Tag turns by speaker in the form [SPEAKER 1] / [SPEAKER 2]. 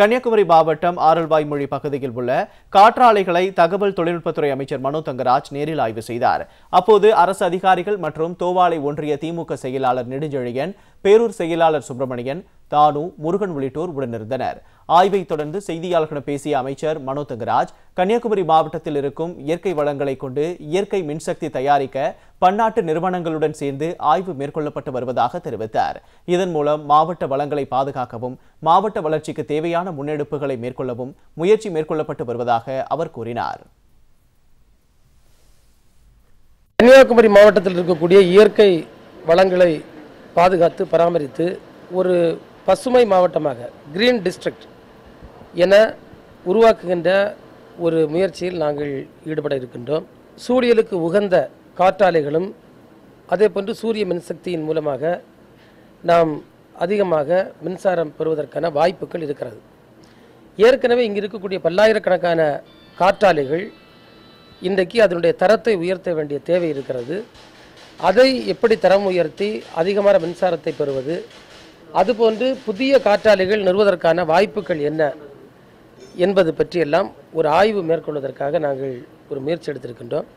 [SPEAKER 1] கன்னியாகுமரி மாவட்டம் ஆரல்வாய்மொழி பகுதியில் உள்ள காற்றாலைகளை தகவல் தொழில்நுட்பத்துறை அமைச்சர் மனோ தங்கராஜ் நேரில் ஆய்வு செய்தார் அப்போது அரசு அதிகாரிகள் மற்றும் தோவாலை ஒன்றிய திமுக செயலாளர் நெடுஞ்செழியன் பேரூர் செயலாளர் சுப்பிரமணியன் தானு முருகன் உள்ளிட்டோர் உடனிருந்தனர் ஆய்வை தொடர்ந்து செய்தியாளர்களிடம் பேசிய அமைச்சர் மனோ தங்கராஜ் கன்னியாகுமரி மாவட்டத்தில் இருக்கும் இயற்கை வளங்களை கொண்டு இயற்கை மின்சக்தி தயாரிக்க பன்னாட்டு நிறுவனங்களுடன் சேர்ந்து ஆய்வு மேற்கொள்ளப்பட்டு வருவதாக தெரிவித்தார் இதன் மூலம் மாவட்ட வளங்களை பாதுகாக்கவும் மாவட்ட வளர்ச்சிக்கு தேவையான முன்னெடுப்புகளை மேற்கொள்ளவும் முயற்சி மேற்கொள்ளப்பட்டு வருவதாக அவர் கூறினார் கன்னியாகுமரி மாவட்டத்தில் இருக்கக்கூடிய இயற்கை வளங்களை
[SPEAKER 2] பாதுகாத்து பராமரித்து ஒரு பசுமை மாவட்டமாக கிரீன் டிஸ்ட்ரிக்ட் என உருவாக்குகின்ற ஒரு முயற்சியில் நாங்கள் ஈடுபட இருக்கின்றோம் சூரியலுக்கு உகந்த காற்றாலைகளும் அதே போன்று சூரிய மின்சக்தியின் மூலமாக நாம் அதிகமாக மின்சாரம் பெறுவதற்கான வாய்ப்புகள் இருக்கிறது ஏற்கனவே இங்கே இருக்கக்கூடிய பல்லாயிரக்கணக்கான காற்றாலைகள் இன்றைக்கு அதனுடைய தரத்தை உயர்த்த வேண்டிய தேவை இருக்கிறது அதை எப்படி தரம் உயர்த்தி அதிகமான மின்சாரத்தை பெறுவது அதுபோன்று புதிய காற்றாலைகள் நிறுவதற்கான வாய்ப்புகள் என்ன என்பது பற்றியெல்லாம் ஒரு ஆய்வு மேற்கொள்வதற்காக நாங்கள் ஒரு முயற்சி
[SPEAKER 1] எடுத்திருக்கின்றோம்